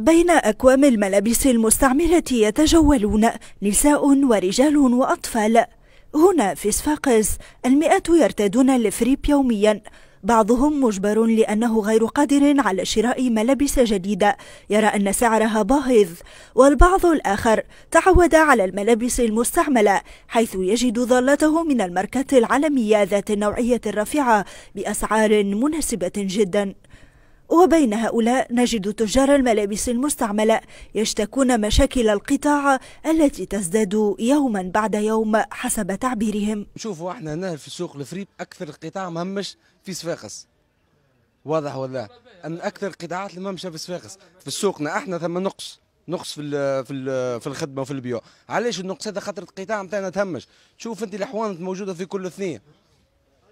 بين أكوام الملابس المستعملة يتجولون نساء ورجال وأطفال هنا في صفاقس المئات يرتادون الفريب يوميا بعضهم مجبر لأنه غير قادر على شراء ملابس جديدة يرى أن سعرها باهظ والبعض الآخر تعود على الملابس المستعملة حيث يجد ظلته من الماركات العالمية ذات النوعية الرفيعة بأسعار مناسبة جداً وبين هؤلاء نجد تجار الملابس المستعملة يشتكون مشاكل القطاع التي تزداد يوما بعد يوم حسب تعبيرهم شوفوا احنا هنا في سوق الفريب أكثر القطاع مهمش في صفاقس واضح ولا أن أكثر القطاعات اللي مهمشة في صفاقس في سوقنا احنا ثم نقص نقص في في في الخدمه وفي البيوع علاش النقص هذا خاطر القطاع نتاعنا تهمش شوف انت الحوانت موجوده في كل اثنين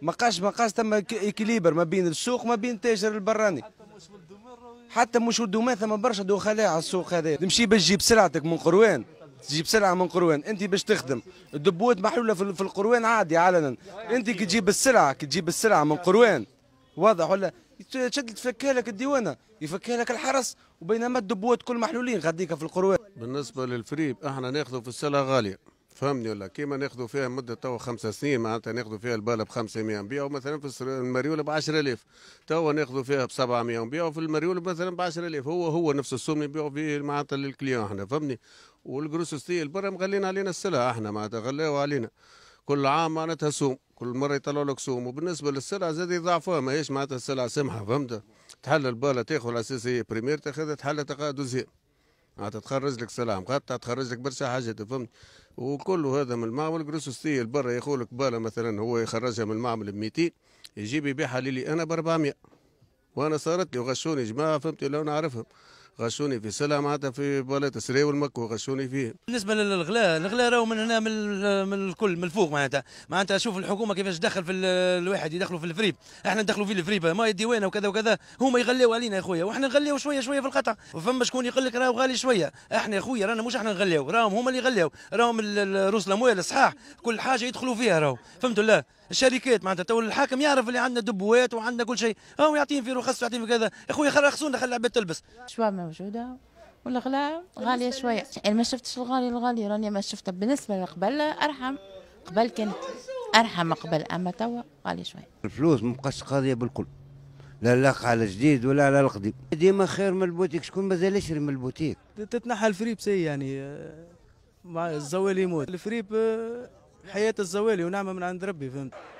ما قاش ما قاش تم اكيليبر ما بين السوق ما بين التاجر البراني حتى مش ودومان ثم برشا دوخلاء على السوق هذا تمشي باش تجيب سلعتك من قروان تجيب سلعه من قروان انت باش تخدم الدبوات محلوله في القروان عادي علنا انت كي تجيب السلعه كي تجيب السلعه من قروان واضح ولا تشد فكها لك الديوانه يفكها لك الحرس وبينما الدبوات كل محلولين غاديك في القروان بالنسبه للفريب احنا ناخذه في السلعه غاليه فهمني ولا كيما ناخذوا فيها مده توا خمس سنين معناتها ناخذوا فيها الباله ب 500 نبيع مثلا في المريول ب 10000 توا ناخذوا فيها ب 700 نبيع في المريول مثلا ب 10000 هو هو نفس السوم نبيعوا فيه معناتها للكليون احنا فهمني والجروسستي البر مغلين علينا السلع احنا معناتها غلاو علينا كل عام معناتها سوم كل مره يطلعوا لك سوم وبالنسبه للسلع زاد يضاعفوها ماهيش معناتها السلع سمحه فهمت تحل الباله تاخذ على اساس هي بريمير تاخذها تحل تقاعد دوزيام تتخرج لك سلام مقطعة تخرج لك برشا حاجات فهمت وكل هذا من المعمل جروسوستي البر يقول بالا مثلا هو يخرجها من المعمل ب 200 يجيب يبيعها لي انا ب 400 وانا صارت لي وغشوني جماعه فهمت لو نعرفهم غشوني في سلا معناتها في بلاط تسري والمك وغشوني فيه بالنسبه للغلاء الغلاء راهو من هنا من, من الكل من الفوق معناتها معناتها شوف الحكومه كيفاش دخل في الواحد يدخلوا في الفريب احنا ندخلوا في الفريب ما الديوانه وكذا وكذا هما يغليوا علينا يا خويا واحنا نغليوا شويه شويه في القطع وفما شكون يقول لك راهو غالي شويه احنا يا خويا رانا مش احنا نغليوا راهم هما اللي غليوا راهم رؤوس الاموال الصحاح كل حاجه يدخلوا فيها راهو فهمت ولا الشركات معناتها تو الحاكم يعرف اللي عندنا دبوات وعندنا كل شيء هو يعطيهم في رخص ويعطيهم في كذا يا خويا خلصونا خلي العباد تلبس شو موجوده والغلا غاليه شويه انا يعني ما شفتش الغالي الغالي راني ما شفتها بالنسبه لقبل ارحم قبل كانت ارحم قبل اما توا غالي شويه الفلوس ما بقاش قاضيه بالكل لا لا على الجديد ولا على القديم ديما خير من البوتيك شكون مازال يشري من البوتيك تتنحى الفريب سي يعني آه، مع الزوالي يموت الفريب آه، حياه الزوالي ونعمه من عند ربي فهمت